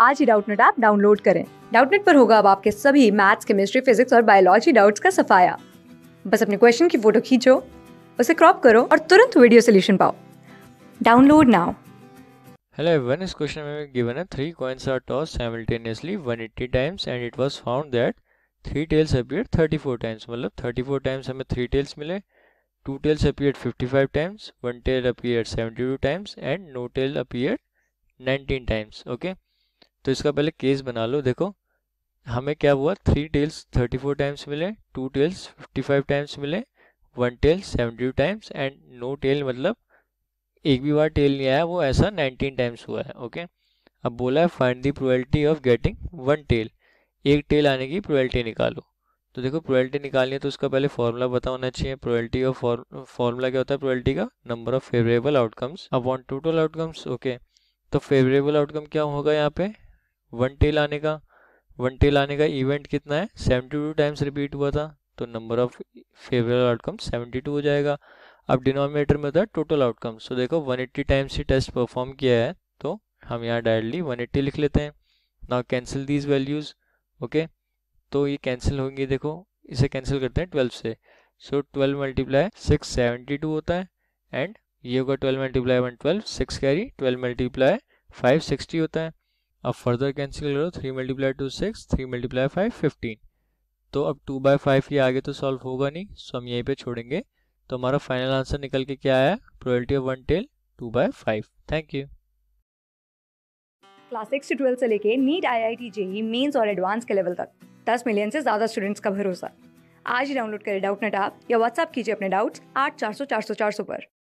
आज ही Doubtnut app download करें डाउटनेट पर होगा अब आपके सभी मैथ्स केमिस्ट्री फिजिक्स और बायोलॉजी डाउट्स का सफाया बस अपने क्वेश्चन की फोटो खींचो उसे क्रॉप करो और तुरंत वीडियो सोल्यूशन पाओ download now Hello everyone, this question may be given that three coins are tossed simultaneously 180 times and it was found that three tails appeared 34 times. मतलब 34 times हमें three tails मिले, two tails appeared 55 times, one tail appeared 72 times and no tail appeared 19 times. Okay. तो इसका पहले case बना लो देखो हमें क्या हुआ three tails thirty four times मिले two tails fifty five times मिले one tail seventy times and no tail मतलब एक भी बार टेल नहीं आया वो ऐसा नाइनटीन टाइम्स हुआ है ओके अब बोला है find the probability of getting one tail एक टेल आने की प्रोबेबिलिटी निकालो तो देखो प्रोबेबिलिटी निकालनी है तो उसका पहले फॉर्मूला बता होना चाहिए प्रोबेबिलिटी ऑफ फॉर्मूला क्या होता है प्रोबेबिलिटी का number of favourable outcomes upon total outcomes okay तो फेवरेबल आउटकम क्या होगा यहाँ पे वन टेल आने का वन टेल आने का इवेंट कितना है सेवेंटी टू टाइम्स रिपीट हुआ था तो number of favourable outcome seventy two हो जाएगा अब डिनोमिनेटर में होता है टोटल आउटकम सो देखो वन एट्टी टाइम्स ही टेस्ट परफॉर्म किया है तो हम यहाँ डायरेक्टली वन एट्टी लिख लेते हैं now cancel these values okay तो ये कैंसिल होंगी देखो इसे कैंसिल करते हैं ट्वेल्व से so twelve multiply six seventy two होता है एंड ये होगा twelve multiply one twelve six carry twelve multiply five sixty होता है अब फर्दर कैंसिल करो three multiply two six three multiply five fifteen तो अब टू बाई फाइव ये आगे तो सॉल्व होगा नहीं सो हम यहीं पे छोड़ेंगे तो हमारा फाइनल आंसर निकल के क्या आया probability of one tail two by five thank you class six से ट्वेल्थ से लेके NEET I I T JEE mains और एडवांस के लेवल तक दस मिलियन से ज़्यादा स्टूडेंट्स का भरोसा आज ही डाउनलोड करें डाउट नेट आप या व्हाट्सएप कीजिए अपने डाउट्स आठ चार सौ चार सौ चार सौ पर